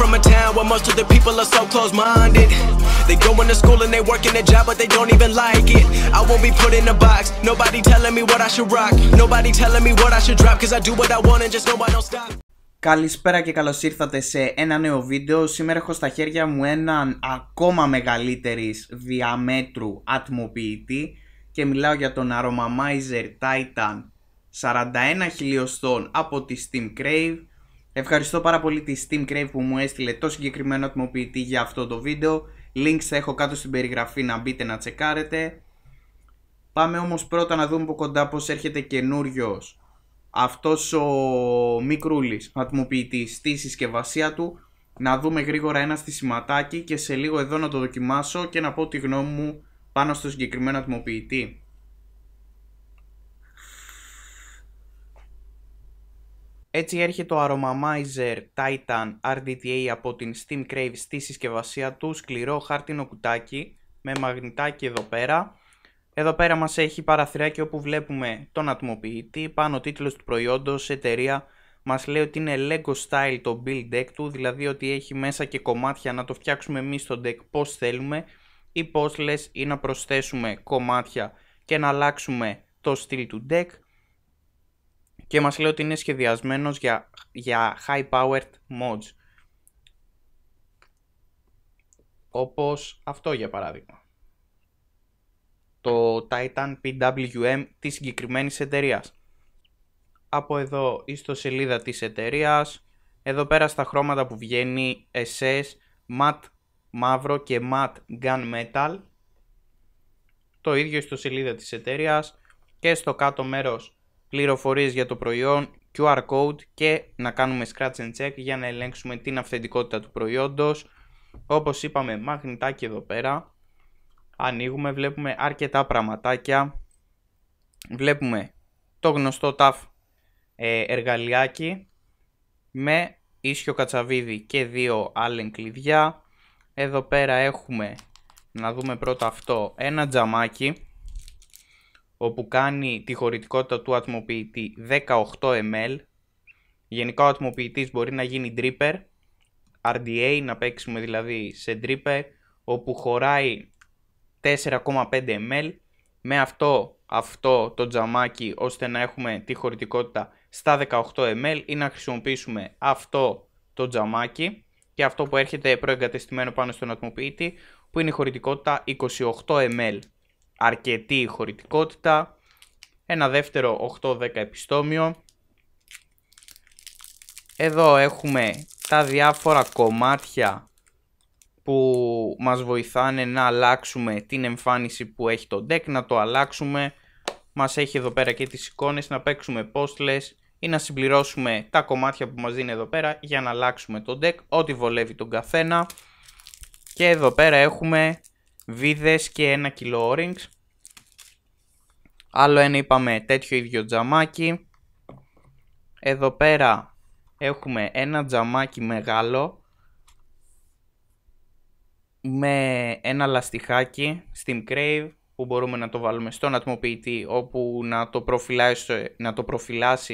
from a town where most of the people are so close minded. They go to school and they work in a job, but they don't even like it. I won't be put in a box. Nobody telling me what I should rock. Nobody telling me what I should drop. Cause I do what I want and just know I don't stop. Καλησπέρα και καλώς ήρθατε σε ένα νέο βίντεο. Σήμερα έχω στα χέρια μου έναν ακόμα μεγαλύτερης διαμέτρου ατμοποιητή και μιλάω για τον Aromamizer Titan 41 χιλιοστών από τη Steam Crave Ευχαριστώ πάρα πολύ τη Steam Crave που μου έστειλε το συγκεκριμένο ατμοποιητή για αυτό το βίντεο. Links έχω κάτω στην περιγραφή να μπείτε να τσεκάρετε. Πάμε όμως πρώτα να δούμε από κοντά πώς έρχεται καινούριος αυτός ο μικρούλης ατμοποιητής στη συσκευασία του. Να δούμε γρήγορα ένα στη σηματάκι και σε λίγο εδώ να το δοκιμάσω και να πω τη γνώμη μου πάνω στο συγκεκριμένο ατμοποιητή. Έτσι έρχεται το Aromamizer Titan RDTA από την Steam Crave στη συσκευασία του, σκληρό χάρτινο κουτάκι με μαγνητάκι εδώ πέρα. Εδώ πέρα μας έχει παραθυράκι όπου βλέπουμε τον ατμοποιητή, πάνω τίτλος του προϊόντος, εταιρεία, μας λέει ότι είναι Lego style το build deck του, δηλαδή ότι έχει μέσα και κομμάτια να το φτιάξουμε εμείς στο deck πώς θέλουμε ή πώς λες ή να προσθέσουμε κομμάτια και να αλλάξουμε το στυλ του deck και μας λέει ότι είναι σχεδιασμένος για, για high-powered mods. Όπως αυτό για παράδειγμα. Το Titan PWM της συγκεκριμένης εταιρείας. Από εδώ στο σελίδα της εταιρείας. Εδώ πέρα στα χρώματα που βγαίνει SS, matte μαύρο και matte gun metal. Το ίδιο σελίδα της εταιρείας και στο κάτω μέρος πληροφορίες για το προϊόν, QR code και να κάνουμε scratch and check για να ελέγξουμε την αυθεντικότητα του προϊόντος. Όπως είπαμε μαγνητάκι εδώ πέρα. Ανοίγουμε, βλέπουμε αρκετά πραγματάκια. Βλέπουμε το γνωστό TAF ε, εργαλιάκι με ίσιο κατσαβίδι και δύο άλλα κλειδιά. Εδώ πέρα έχουμε, να δούμε πρώτα αυτό, ένα τζαμάκι όπου κάνει τη χωρητικότητα του ατμοποιητή 18 ml. Γενικά ο ατμοποιητής μπορεί να γίνει dripper, RDA να παίξουμε δηλαδή σε dripper, όπου χωράει 4,5 ml. Με αυτό, αυτό το τζαμάκι ώστε να έχουμε τη χωρητικότητα στα 18 ml ή να χρησιμοποιήσουμε αυτό το τζαμάκι και αυτό που έρχεται προεγκατεστημένο πάνω στον ατμοποιητή που είναι η χωρητικότητα 28 ml αρκετή χωρητικότητα. Ένα δεύτερο 8-10 επιστόμιο. Εδώ έχουμε τα διάφορα κομμάτια που μας βοηθάνε να αλλάξουμε την εμφάνιση που έχει το deck, να το αλλάξουμε. Μας έχει εδώ πέρα και τις εικόνες να παίξουμε postless ή να συμπληρώσουμε τα κομμάτια που μας δίνει εδώ πέρα για να αλλάξουμε το deck, ό,τι βολεύει τον καθένα. Και εδώ πέρα έχουμε βίδες και ένα κιλό ορίγκς, Άλλο ένα είπαμε τέτοιο ίδιο τζαμάκι. Εδώ πέρα έχουμε ένα τζαμάκι μεγάλο με ένα λαστιχάκι Steam Crave που μπορούμε να το βάλουμε στον ατμοποιητή όπου να το προφυλάσει, να το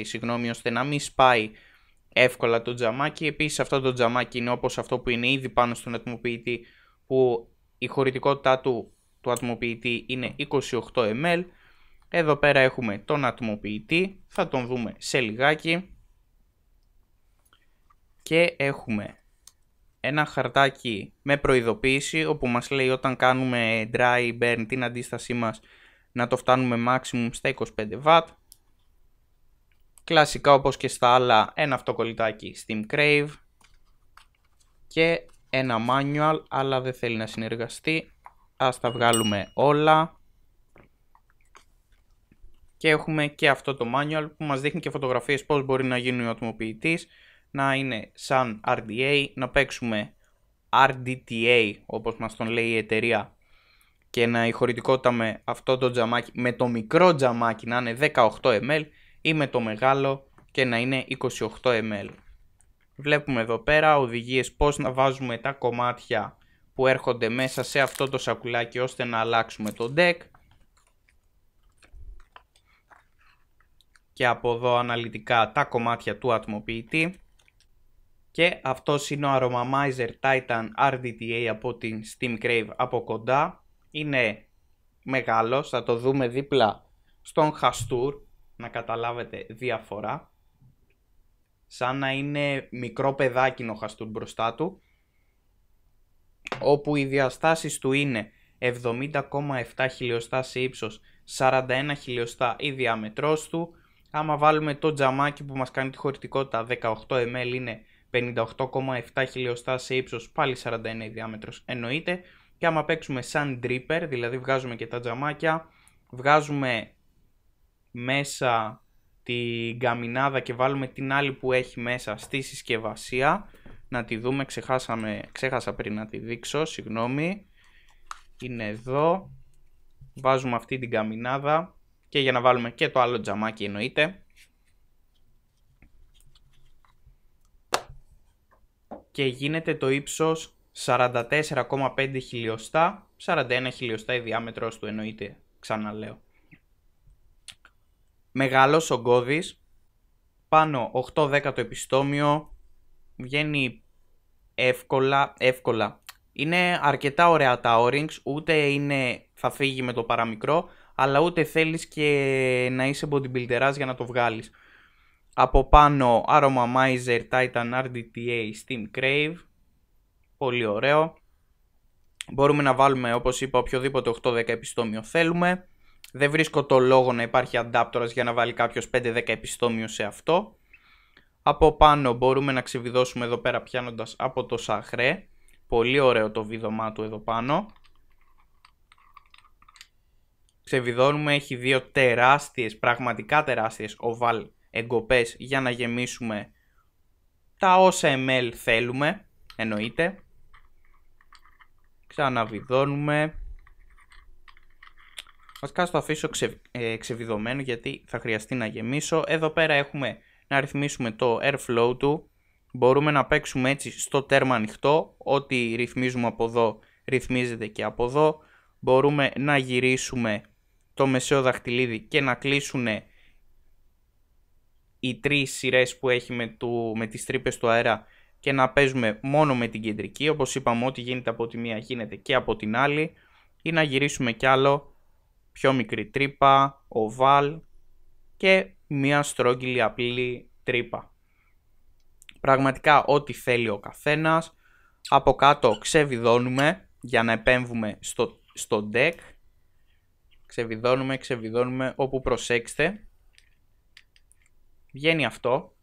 συγγνώμη, ώστε να μην σπάει εύκολα το τζαμάκι. Επίσης αυτό το τζαμάκι είναι όπως αυτό που είναι ήδη πάνω στον ατμοποιητή που η χωρητικότητά του του ατμοποιητή είναι 28 ml. Εδώ πέρα έχουμε τον ατμοποιητή, θα τον δούμε σε λιγάκι. Και έχουμε ένα χαρτάκι με προειδοποίηση όπου μας λέει όταν κάνουμε dry burn την αντίστασή μας να το φτάνουμε maximum στα 25 W. Κλασικά όπως και στα άλλα ένα αυτοκολλητάκι Steam Crave και ένα manual, αλλά δεν θέλει να συνεργαστεί. Ας τα βγάλουμε όλα. Και έχουμε και αυτό το manual που μας δείχνει και φωτογραφίες πώς μπορεί να γίνει ο ατμοποιητής. Να είναι σαν RDA, να παίξουμε RDTA όπως μας τον λέει η εταιρεία και να ηχορητικότητα με αυτό το τζαμάκι, με το μικρό τζαμάκι να είναι 18 ml ή με το μεγάλο και να είναι 28 ml. Βλέπουμε εδώ πέρα οδηγίες πώς να βάζουμε τα κομμάτια που έρχονται μέσα σε αυτό το σακουλάκι ώστε να αλλάξουμε το deck. Και από εδώ αναλυτικά τα κομμάτια του ατμοποιητή. Και αυτός είναι ο Aromamizer Titan RDTA από την Steam Crave από κοντά. Είναι μεγάλος, θα το δούμε δίπλα στον Χαστούρ να καταλάβετε διαφορά σαν να είναι μικρό παιδάκι νοχαστούν μπροστά του, όπου οι διαστάσεις του είναι 70,7 χιλιοστά σε ύψος, 41 χιλιοστά η διάμετρός του. Άμα βάλουμε το τζαμάκι που μας κάνει τη χωρητικότητα 18 ml είναι 58,7 χιλιοστά σε ύψος, πάλι 41 η διάμετρος εννοείται. Και άμα παίξουμε σαν dripper, δηλαδή βγάζουμε και τα τζαμάκια, βγάζουμε μέσα την καμινάδα και βάλουμε την άλλη που έχει μέσα στη συσκευασία. Να τη δούμε, Ξεχάσαμε, ξέχασα πριν να τη δείξω, συγγνώμη. Είναι εδώ. Βάζουμε αυτή την καμινάδα και για να βάλουμε και το άλλο τζαμάκι εννοείται. Και γίνεται το ύψος 44,5 χιλιοστά, 41 χιλιοστά η διάμετρος του εννοείται, ξαναλέω. Μεγάλος ογκώδη. Πάνω 8-10 το επιστόμιο. Βγαίνει εύκολα. εύκολα. Είναι αρκετά ωραία τα o Ούτε είναι θα φύγει με το παραμικρό. Αλλά ούτε θέλεις και να είσαι bodybuilder για να το βγάλεις. Από πάνω Aroma Titan RDTA Steam Crave. Πολύ ωραίο. Μπορούμε να βάλουμε όπως είπα οποιοδήποτε 8-10 επιστόμιο θέλουμε. Δεν βρίσκω το λόγο να υπάρχει αντάπτορας για να βάλει κάποιος 5-10 επιστόμιο σε αυτό. Από πάνω μπορούμε να ξεβιδώσουμε εδώ πέρα πιάνοντας από το σαχρέ. Πολύ ωραίο το βίδωμά του εδώ πάνω. Ξεβιδώνουμε, έχει δύο τεράστιες, πραγματικά τεράστιες οβάλ εγκοπές για να γεμίσουμε τα όσα ml θέλουμε, εννοείται. Ξαναβιδώνουμε. Βασικά το αφήσω ξε, ε, ξεβιδωμένο γιατί θα χρειαστεί να γεμίσω. Εδώ πέρα έχουμε να ρυθμίσουμε το airflow του. Μπορούμε να παίξουμε έτσι στο τέρμα ανοιχτό. Ό,τι ρυθμίζουμε από εδώ ρυθμίζεται και από εδώ. Μπορούμε να γυρίσουμε το μεσαίο δαχτυλίδι και να κλείσουν οι τρεις σειρές που έχει με, του, με τις τρύπες του αέρα και να παίζουμε μόνο με την κεντρική όπως είπαμε ό,τι γίνεται από τη μία γίνεται και από την άλλη ή να γυρίσουμε κι άλλο πιο μικρή τρύπα, οβάλ και μια στρόγγυλη απλή τρύπα. Πραγματικά ό,τι θέλει ο καθένας. Από κάτω ξεβιδώνουμε για να επέμβουμε στο, στο deck. Ξεβιδώνουμε, ξεβιδώνουμε όπου προσέξτε. Βγαίνει αυτό.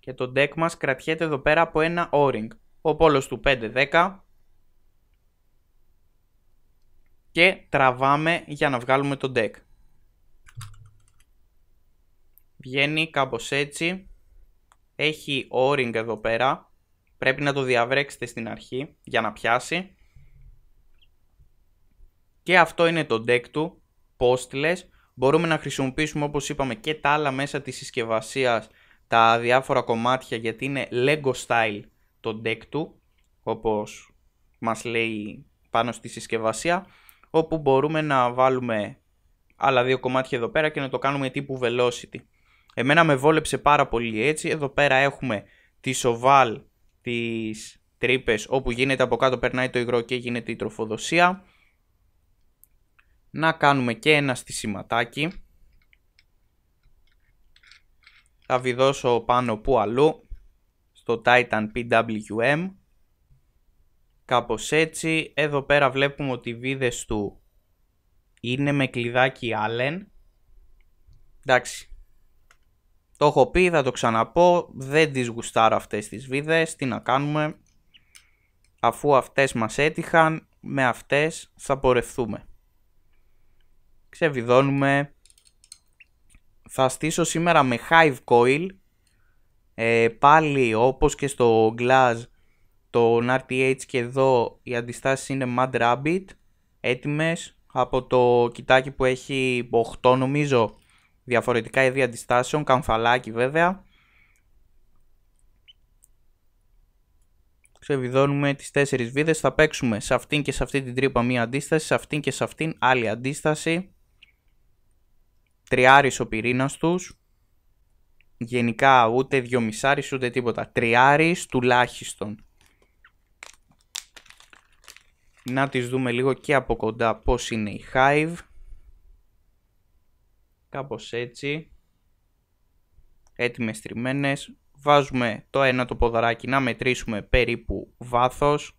Και το deck μας κρατιέται εδώ πέρα από ένα o-ring. Ο πόλος του 5-10 και τραβάμε για να βγάλουμε το deck. Βγαίνει κάπως έτσι. Έχει εδώ πέρα. Πρέπει να το διαβρέξετε στην αρχή για να πιάσει. Και αυτό είναι το deck του. Postless. Μπορούμε να χρησιμοποιήσουμε όπως είπαμε και τα άλλα μέσα της συσκευασίας τα διάφορα κομμάτια γιατί είναι Lego style το deck του όπως μας λέει πάνω στη συσκευασία όπου μπορούμε να βάλουμε άλλα δύο κομμάτια εδώ πέρα και να το κάνουμε τύπου velocity. Εμένα με βόλεψε πάρα πολύ έτσι. Εδώ πέρα έχουμε τη σοβάλ τις τρύπες όπου γίνεται από κάτω περνάει το υγρό και γίνεται η τροφοδοσία. Να κάνουμε και ένα σηματάκι. Θα βιδώσω πάνω που αλλού στο Titan PWM. Κάπως έτσι, εδώ πέρα βλέπουμε ότι οι βίδες του είναι με κλειδάκι Allen. Εντάξει. Το έχω πει, θα το ξαναπώ, δεν τις γουστάρω αυτές τις βίδες, τι να κάνουμε. Αφού αυτές μας έτυχαν, με αυτές θα πορευθούμε. Ξεβιδώνουμε. Θα στήσω σήμερα με Hive Coil. Ε, πάλι όπως και στο Glass τον RTH και εδώ οι αντιστάσεις είναι Mad Rabbit Έτοιμέ. από το κοιτάκι που έχει 8 νομίζω διαφορετικά είδη αντιστάσεων, καμφαλάκι βέβαια ξεβιδώνουμε τις 4 βίδες, θα παίξουμε σε αυτήν και σε αυτή την τρύπα μία αντίσταση, σε αυτήν και σε αυτήν άλλη αντίσταση τριάρης ο πυρήνας τους. γενικά ούτε μισάρις ούτε τίποτα τριάρης τουλάχιστον να τις δούμε λίγο και από κοντά πώς είναι η Hive. Κάπως έτσι. Έτοιμες τριμμένες. Βάζουμε το ένα το ποδαράκι να μετρήσουμε περίπου βάθος.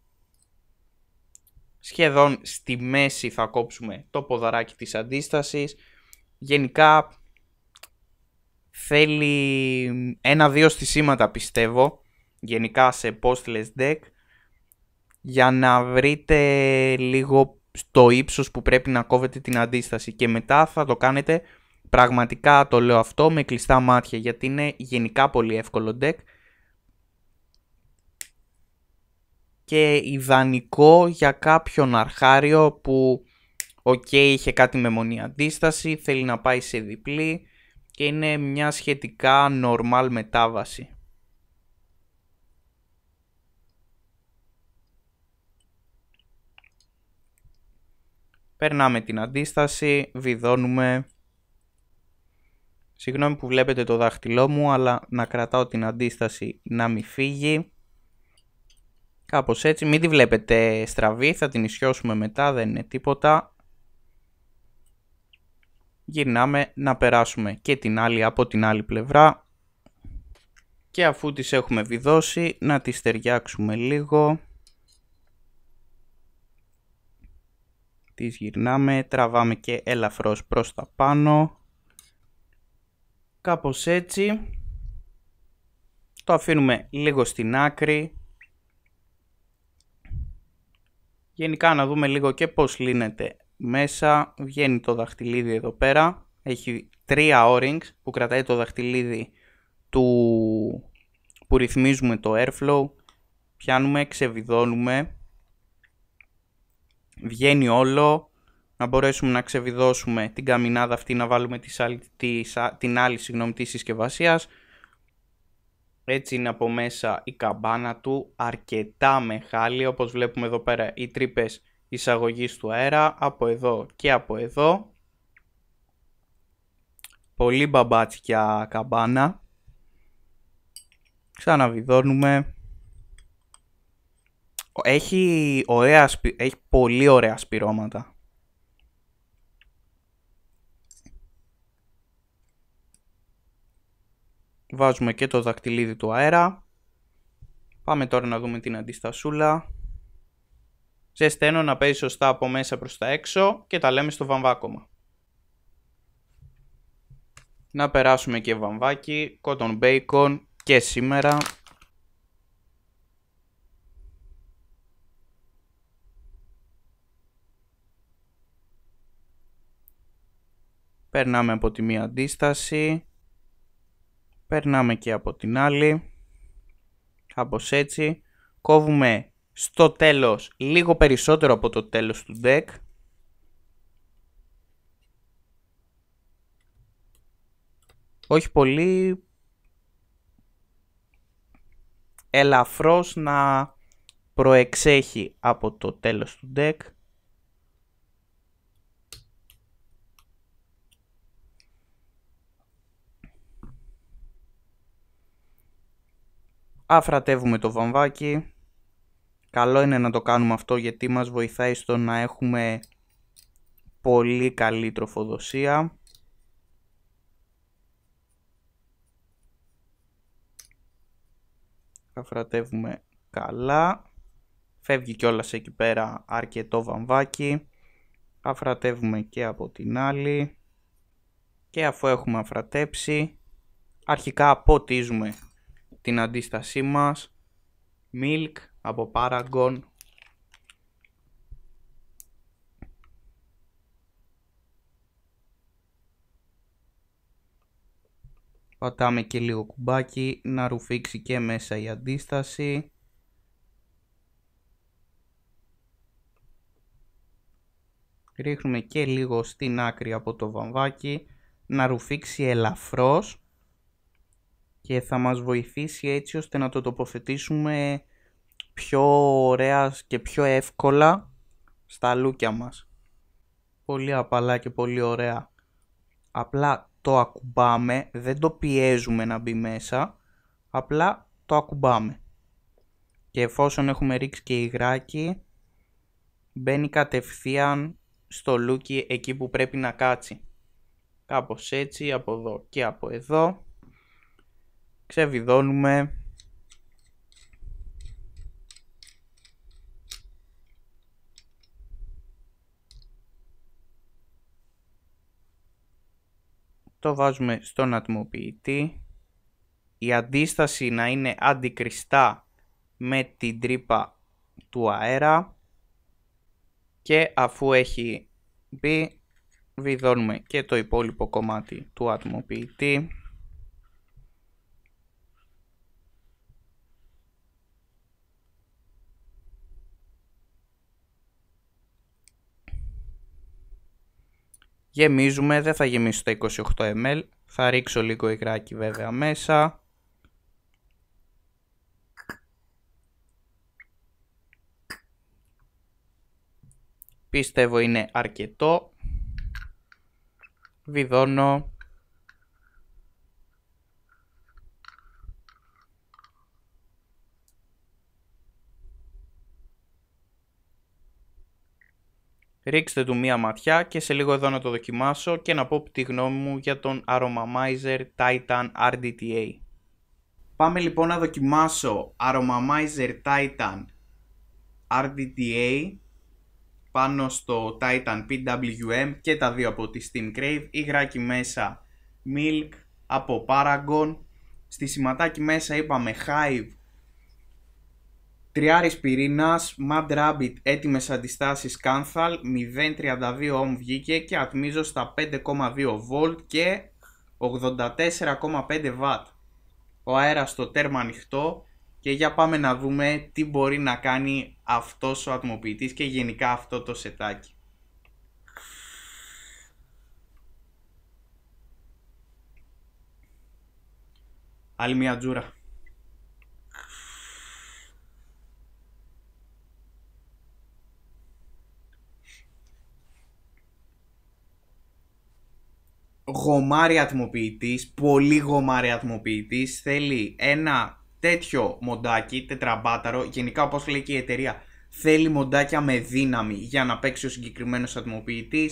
Σχεδόν στη μέση θα κόψουμε το ποδαράκι της αντίστασης. Γενικά θέλει ένα-δύο σήματα, πιστεύω. Γενικά σε postless deck για να βρείτε λίγο στο ύψος που πρέπει να κόβετε την αντίσταση και μετά θα το κάνετε πραγματικά το λέω αυτό με κλειστά μάτια γιατί είναι γενικά πολύ εύκολο deck και ιδανικό για κάποιον αρχάριο που οκ είχε κάτι με μονή αντίσταση θέλει να πάει σε διπλή και είναι μια σχετικά normal μετάβαση. Περνάμε την αντίσταση, βιδώνουμε. Συγγνώμη που βλέπετε το δάχτυλό μου, αλλά να κρατάω την αντίσταση να μην φύγει. Κάπως έτσι, μην τη βλέπετε στραβή, θα την ισιώσουμε μετά, δεν είναι τίποτα. Γυρνάμε να περάσουμε και την άλλη από την άλλη πλευρά. Και αφού τις έχουμε βιδώσει, να τις ταιριάξουμε λίγο. τις γυρνάμε, τραβάμε και ελαφρώς προς τα πάνω. Κάπως έτσι. Το αφήνουμε λίγο στην άκρη. Γενικά να δούμε λίγο και πώς λύνεται μέσα. Βγαίνει το δαχτυλίδι εδώ πέρα. Έχει τρία που κρατάει το δαχτυλίδι του... που ρυθμίζουμε το airflow. Πιάνουμε, ξεβιδώνουμε βγαίνει όλο, να μπορέσουμε να ξεβιδώσουμε την καμινάδα αυτή, να βάλουμε την άλλη συγγνώμη της συσκευασίας. Έτσι είναι από μέσα η καμπάνα του, αρκετά μεγάλη, όπως βλέπουμε εδώ πέρα οι τρύπες εισαγωγής του αέρα, από εδώ και από εδώ. Πολύ μπαμπάτσικια καμπάνα. Ξαναβιδώνουμε. Έχει, ωραία, έχει πολύ ωραία σπυρώματα. Βάζουμε και το δακτυλίδι του αέρα. Πάμε τώρα να δούμε την αντιστασούλα. Ζεσταίνω να παίζει σωστά από μέσα προς τα έξω και τα λέμε στο βαμβάκομα. Να περάσουμε και βαμβάκι, κότον μπέικον και σήμερα Περνάμε από τη μία αντίσταση. Περνάμε και από την άλλη. Κάπως έτσι. Κόβουμε στο τέλος λίγο περισσότερο από το τέλος του deck. Όχι πολύ. Ελαφρώς να προεξέχει από το τέλος του deck. αφρατεύουμε το βαμβάκι. Καλό είναι να το κάνουμε αυτό γιατί μας βοηθάει στο να έχουμε πολύ καλή τροφοδοσία. Αφρατεύουμε καλά. Φεύγει κιόλας εκεί πέρα αρκετό βαμβάκι. Αφρατεύουμε και από την άλλη. Και αφού έχουμε αφρατέψει, αρχικά αποτίζουμε την αντίστασή μας Milk από Paragon Πατάμε και λίγο κουμπάκι να ρουφήξει και μέσα η αντίσταση. Ρίχνουμε και λίγο στην άκρη από το βαμβάκι να ρουφήξει ελαφρώς και θα μας βοηθήσει έτσι ώστε να το τοποθετήσουμε πιο ωραία και πιο εύκολα στα λούκια μας. Πολύ απαλά και πολύ ωραία. Απλά το ακουμπάμε, δεν το πιέζουμε να μπει μέσα, απλά το ακουμπάμε. Και εφόσον έχουμε ρίξει και υγράκι, μπαίνει κατευθείαν στο λούκι εκεί που πρέπει να κάτσει. Κάπως έτσι, από εδώ και από εδώ. Ξεβιδώνουμε. Το βάζουμε στον ατμοποιητή. Η αντίσταση να είναι αντικριστά με την τρύπα του αέρα. Και αφού έχει μπει, βιδώνουμε και το υπόλοιπο κομμάτι του ατμοποιητή. Γεμίζουμε, δεν θα γεμίσω τα 28 ml, θα ρίξω λίγο υγράκι βέβαια μέσα. Πιστεύω είναι αρκετό. Βιδώνω. ρίξτε του μία ματιά και σε λίγο εδώ να το δοκιμάσω και να πω τη γνώμη μου για τον Aromamizer Titan RDTA. Πάμε λοιπόν να δοκιμάσω Aromamizer Titan RDTA πάνω στο Titan PWM και τα δύο από τη Steam Crave, υγράκι μέσα Milk από Paragon, στη σηματάκι μέσα είπαμε Hive Τριάρης πυρήνας Mad Rabbit έτοιμες αντιστάσεις Κάνθαλ, 0.32 ohm βγήκε και ατμίζω στα 5,2 Volt και 84,5 W. Ο αέρας στο τέρμα ανοιχτό και για πάμε να δούμε τι μπορεί να κάνει αυτός ο ατμοποιητής και γενικά αυτό το σετάκι. Άλλη μια τζούρα. γομάρι ατμοποιητής, πολύ γομάρι ατμοποιητής, θέλει ένα τέτοιο μοντάκι, τετραμπάταρο, γενικά όπως λέει και η εταιρεία, θέλει μοντάκια με δύναμη για να παίξει ο συγκεκριμένος ατμοποιητής.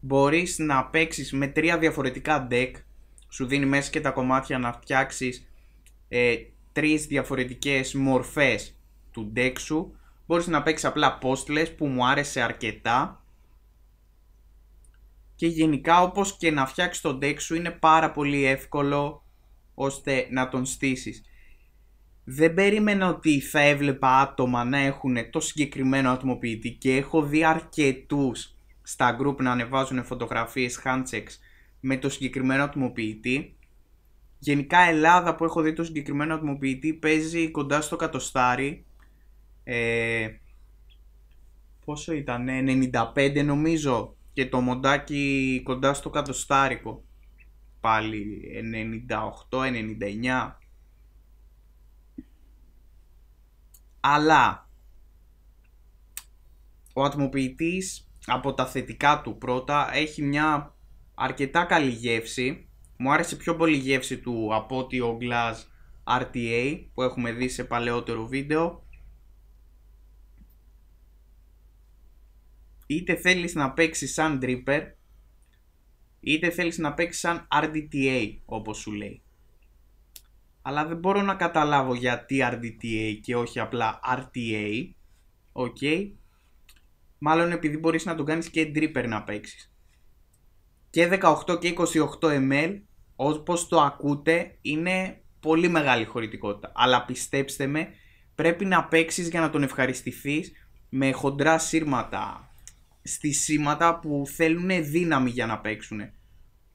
μπορείς να παίξεις με τρία διαφορετικά deck, σου δίνει μέσα και τα κομμάτια να φτιάξεις ε, τρεις διαφορετικές μορφές του deck σου, μπορείς να παίξεις απλά postless που μου άρεσε αρκετά, και γενικά όπως και να φτιάξεις τον deck σου είναι πάρα πολύ εύκολο ώστε να τον στήσεις. Δεν περίμενα ότι θα έβλεπα άτομα να έχουν το συγκεκριμένο ατμοποιητή και έχω δει αρκετούς στα group να ανεβάζουν φωτογραφίες handchecks με το συγκεκριμένο ατμοποιητή. Γενικά Ελλάδα που έχω δει το συγκεκριμένο ατμοποιητή παίζει κοντά στο κατοστάρι. Ε, πόσο ήταν, 95 ε, νομίζω και το μοντάκι κοντά στο κατοστάρικο. Πάλι 98-99. Αλλά ο ατμοποιητής από τα θετικά του πρώτα έχει μια αρκετά καλή γεύση. Μου άρεσε πιο πολύ η γεύση του από ότι ο Glass RTA που έχουμε δει σε παλαιότερο βίντεο. είτε θέλεις να παίξεις σαν dripper, είτε θέλεις να παίξεις σαν RDTA όπως σου λέει. Αλλά δεν μπορώ να καταλάβω γιατί RDTA και όχι απλά RTA, οκ. Okay. Μάλλον επειδή μπορείς να τον κάνεις και dripper να παίξεις. Και 18 και 28 ml, όπως το ακούτε, είναι πολύ μεγάλη χωρητικότητα. Αλλά πιστέψτε με, πρέπει να παίξεις για να τον ευχαριστηθείς με χοντρά σύρματα σηματα που θέλουν δύναμη για να παίξουν.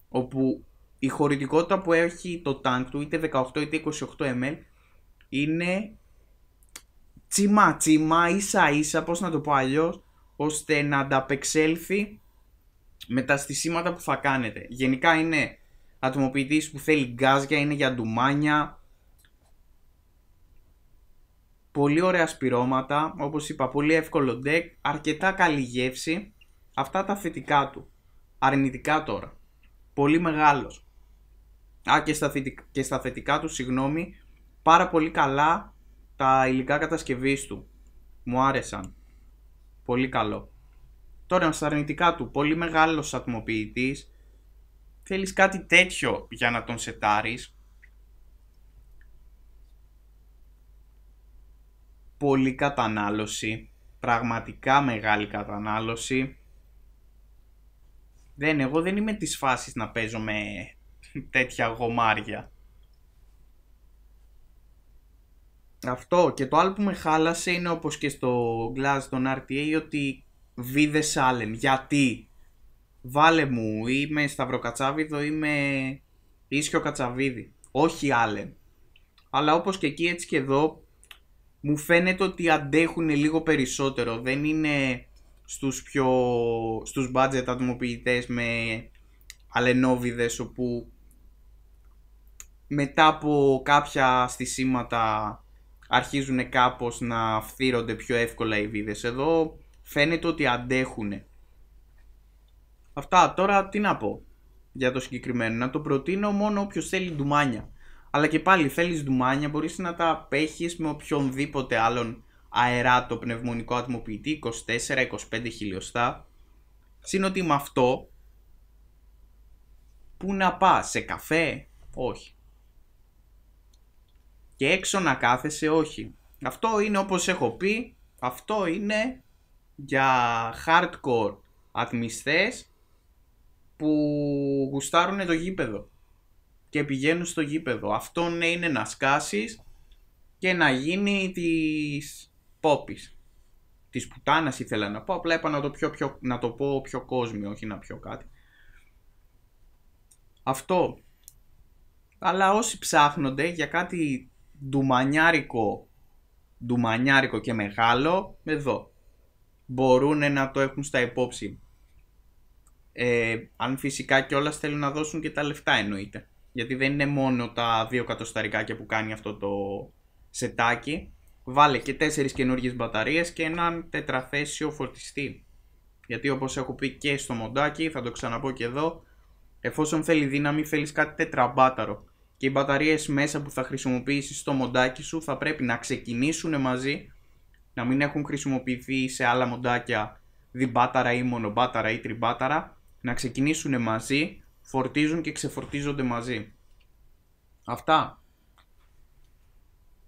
Όπου η χωρητικότητα που έχει το τάγκ του, είτε 18 είτε 28 ml, είναι τσιμά τσιμά, ίσα ίσα, πώς να το πω αλλιώς, ώστε να ανταπεξέλθει με τα στισίματα που θα κάνετε. Γενικά είναι ατομοποιητής που θέλει γκάζια, είναι για ντουμάνια, πολύ ωραία σπυρώματα, όπως είπα πολύ εύκολο deck, αρκετά καλή γεύση. Αυτά τα θετικά του. Αρνητικά τώρα. Πολύ μεγάλος. Α, και στα, θετικά, του, συγγνώμη, πάρα πολύ καλά τα υλικά κατασκευής του. Μου άρεσαν. Πολύ καλό. Τώρα στα αρνητικά του, πολύ μεγάλος ατμοποιητής. Θέλεις κάτι τέτοιο για να τον σετάρεις. Πολύ κατανάλωση, πραγματικά μεγάλη κατανάλωση. Δεν, εγώ δεν είμαι της φάσης να παίζω με τέτοια γομάρια. Αυτό και το άλλο που με χάλασε είναι όπως και στο Glass των RTA ότι βίδες Allen. Γιατί βάλε μου είμαι Σταυροκατσάβιδο είμαι Ίσιο κατσαβίδι. Όχι άλλεν. Αλλά όπως και εκεί έτσι και εδώ μου φαίνεται ότι αντέχουν λίγο περισσότερο. Δεν είναι στους πιο στους budget ατμοποιητές με αλενόβιδες όπου μετά από κάποια στισήματα αρχίζουν κάπως να φθύρονται πιο εύκολα οι βίδες. Εδώ φαίνεται ότι αντέχουν. Αυτά τώρα τι να πω για το συγκεκριμένο. Να το προτείνω μόνο όποιος θέλει ντουμάνια. Αλλά και πάλι θέλεις ντουμάνια, μπορείς να τα απέχεις με οποιονδήποτε άλλον αεράτο πνευμονικό ατμοποιητή, 24-25 χιλιοστά. Σύνοτι με αυτό, πού να πας, σε καφέ, όχι. Και έξω να κάθεσαι, όχι. Αυτό είναι όπως έχω πει, αυτό είναι για hardcore ατμιστές που γουστάρουν το γήπεδο και πηγαίνουν στο γήπεδο. Αυτό ναι είναι να σκάσεις και να γίνει της πόπης. Της πουτάνας ήθελα να πω, απλά είπα να το, πιο, πιο, να το πω πιο κόσμιο, όχι να πιω κάτι. Αυτό. Αλλά όσοι ψάχνονται για κάτι ντουμανιάρικο, ντουμανιάρικο και μεγάλο, εδώ. Μπορούν να το έχουν στα υπόψη. Ε, αν φυσικά όλα θέλουν να δώσουν και τα λεφτά εννοείται γιατί δεν είναι μόνο τα δύο κατοσταρικάκια που κάνει αυτό το σετάκι. Βάλε και τέσσερις καινούργιες μπαταρίες και έναν τετραθέσιο φορτιστή. Γιατί όπως έχω πει και στο μοντάκι, θα το ξαναπώ και εδώ, εφόσον θέλει δύναμη θέλεις κάτι τετραμπάταρο. Και οι μπαταρίες μέσα που θα χρησιμοποιήσεις στο μοντάκι σου θα πρέπει να ξεκινήσουν μαζί, να μην έχουν χρησιμοποιηθεί σε άλλα μοντάκια διμπάταρα ή μονομπάταρα ή τριμπάταρα, να ξεκινήσουν μαζί φορτίζουν και ξεφορτίζονται μαζί. Αυτά.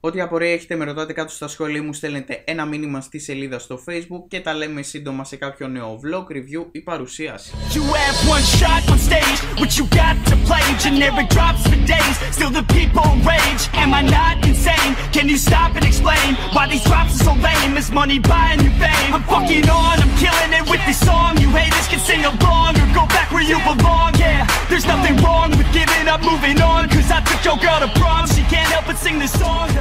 Ό,τι απορία έχετε με ρωτάτε κάτω στα σχόλια μου στέλνετε ένα μήνυμα στη σελίδα στο facebook και τα λέμε σύντομα σε κάποιο νέο vlog, review ή παρουσίαση.